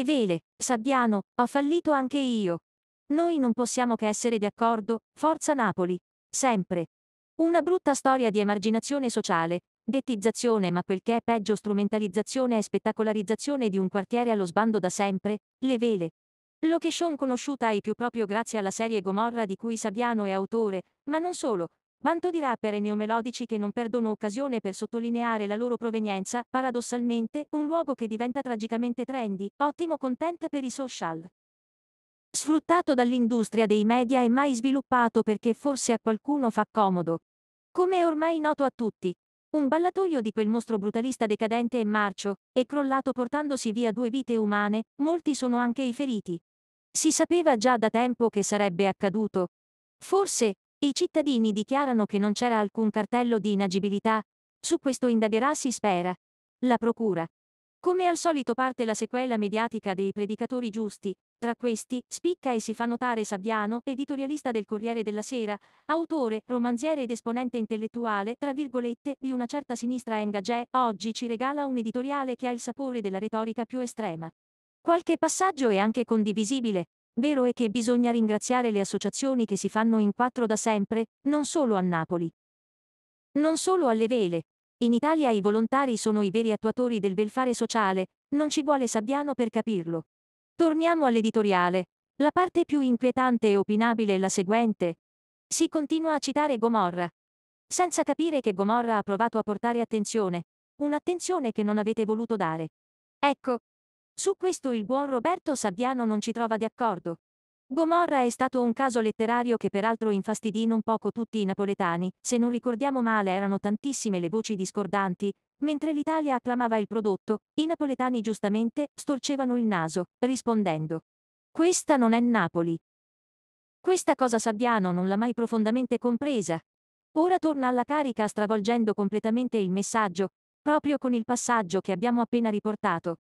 le vele, Sabbiano, ho fallito anche io. Noi non possiamo che essere d'accordo, forza Napoli. Sempre. Una brutta storia di emarginazione sociale, ghettizzazione ma quel che è peggio strumentalizzazione e spettacolarizzazione di un quartiere allo sbando da sempre, le vele. Location conosciuta ai più proprio grazie alla serie Gomorra di cui Sabiano è autore, ma non solo, Vanto di rapper e neomelodici che non perdono occasione per sottolineare la loro provenienza, paradossalmente, un luogo che diventa tragicamente trendy, ottimo content per i social. Sfruttato dall'industria dei media e mai sviluppato perché forse a qualcuno fa comodo. Come è ormai noto a tutti, un ballatoio di quel mostro brutalista decadente e marcio, è crollato portandosi via due vite umane, molti sono anche i feriti. Si sapeva già da tempo che sarebbe accaduto. Forse, i cittadini dichiarano che non c'era alcun cartello di inagibilità, su questo indagherà si spera. La procura. Come al solito parte la sequela mediatica dei predicatori giusti, tra questi spicca e si fa notare Sabbiano, editorialista del Corriere della Sera, autore, romanziere ed esponente intellettuale, tra virgolette, di una certa sinistra engagé, oggi ci regala un editoriale che ha il sapore della retorica più estrema. Qualche passaggio è anche condivisibile, Vero è che bisogna ringraziare le associazioni che si fanno in quattro da sempre, non solo a Napoli. Non solo alle vele. In Italia i volontari sono i veri attuatori del welfare sociale, non ci vuole Sabbiano per capirlo. Torniamo all'editoriale. La parte più inquietante e opinabile è la seguente. Si continua a citare Gomorra. Senza capire che Gomorra ha provato a portare attenzione. Un'attenzione che non avete voluto dare. Ecco, su questo il buon Roberto Sabbiano non ci trova d'accordo. Gomorra è stato un caso letterario che peraltro infastidì non poco tutti i napoletani, se non ricordiamo male erano tantissime le voci discordanti, mentre l'Italia acclamava il prodotto, i napoletani giustamente storcevano il naso, rispondendo Questa non è Napoli. Questa cosa Sabbiano non l'ha mai profondamente compresa. Ora torna alla carica stravolgendo completamente il messaggio, proprio con il passaggio che abbiamo appena riportato.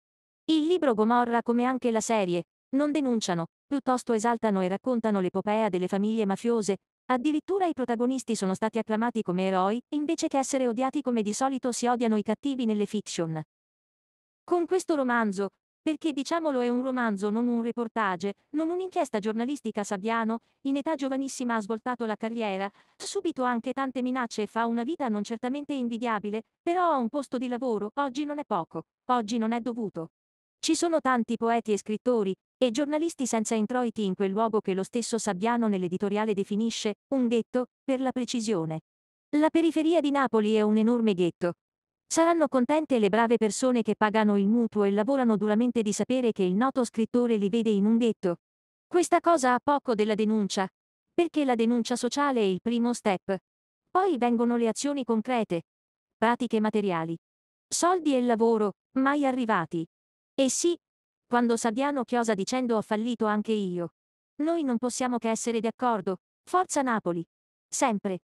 Il libro Gomorra come anche la serie, non denunciano, piuttosto esaltano e raccontano l'epopea delle famiglie mafiose, addirittura i protagonisti sono stati acclamati come eroi, invece che essere odiati come di solito si odiano i cattivi nelle fiction. Con questo romanzo, perché diciamolo è un romanzo non un reportage, non un'inchiesta giornalistica Sabiano, in età giovanissima ha svoltato la carriera, subito anche tante minacce e fa una vita non certamente invidiabile, però ha un posto di lavoro, oggi non è poco, oggi non è dovuto. Ci sono tanti poeti e scrittori, e giornalisti senza introiti in quel luogo che lo stesso Sabbiano nell'editoriale definisce un ghetto, per la precisione. La periferia di Napoli è un enorme ghetto. Saranno contente le brave persone che pagano il mutuo e lavorano duramente di sapere che il noto scrittore li vede in un ghetto. Questa cosa ha poco della denuncia, perché la denuncia sociale è il primo step. Poi vengono le azioni concrete, pratiche materiali. Soldi e lavoro, mai arrivati. E eh sì, quando Sabiano chiosa dicendo ho fallito anche io. Noi non possiamo che essere d'accordo. Forza Napoli. Sempre.